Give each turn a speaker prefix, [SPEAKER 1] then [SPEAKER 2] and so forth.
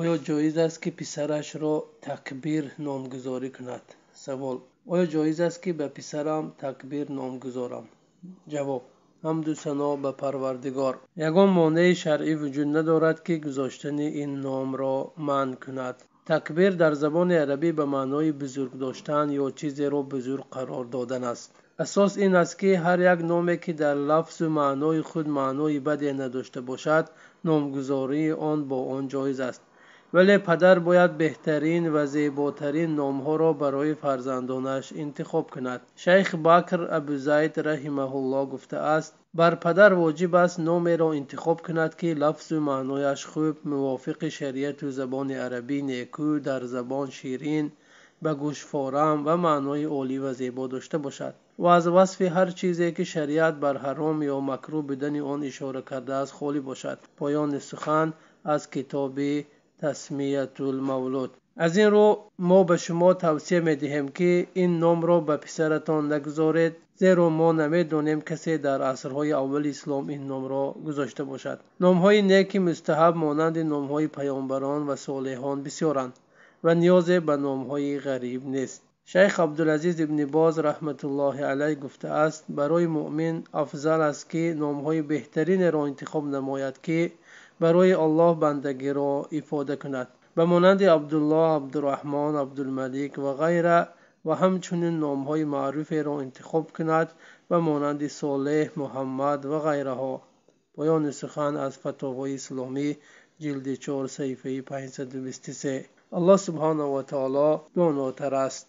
[SPEAKER 1] оё ҷоиз аст ки писарашро такбир номгузорӣ кунад савол оё ҷоиз аст ки ба писарам такбир ном гузорам ҷавоб ҳамду сано ба парвардигор ягон монеи шаръӣ вуҷуд надорад ки гузоштани ин номро манъ кунад такбир дар забони арабӣ ба маънои бузург доштан ё чизеро бузург қарор додан аст асос ин аст ки ҳар як номе ки дар лафзу маънои худ маънои баде надошта бошад номгузории он бо он ҷоиз аст вале падар бояд беҳтарин ва зеботарин номҳоро барои фарзандонаш интихоб кунад шайх бакр абузайд раҳимаҳулло гуфтааст бар падар воҷиб аст номеро интихоб кунад ки лафзу маънояш хуб мувофиқи шариату забони арабӣ некӯ дар забон ширин ба гӯшфорам ва маънои олӣ ва зебо дошта бошад ва аз васфи ҳар чизе ки шариат бар ҳаром ё макрӯҳ будани он ишора кардааст холӣ бошад поёни сухан аз китоби تسمیت المولود از این رو ما به شما توصیه می دهیم که این نام را به پسرتان نگذارید زیرا ما نمی دانیم کسی در عصرهای اول اسلام این نام را گذاشته باشد نام های نیک مستحب مانند نام های پیامبران و صالحان بسیارند و نیاز به نام های غریب نیست شیخ عبدالعزیز ابن باز رحمت الله علیه گفته است برای مؤمن افضل است که نام های بهترین را انتخاب نماید که барои аллоҳ бандагиро ифода кунад ба монанди абдуллоҳ абдураҳмон абдулмалик ва ғайра ва ҳамчунин номҳои маъруферо интихоб кунад ба монанди солеҳ муҳаммад ва ғайраҳо поёни сухан аз фатовои исломӣ ҷилди чор саҳифаи 523 аллоҳ субҳанаҳу ва таоло донотар аст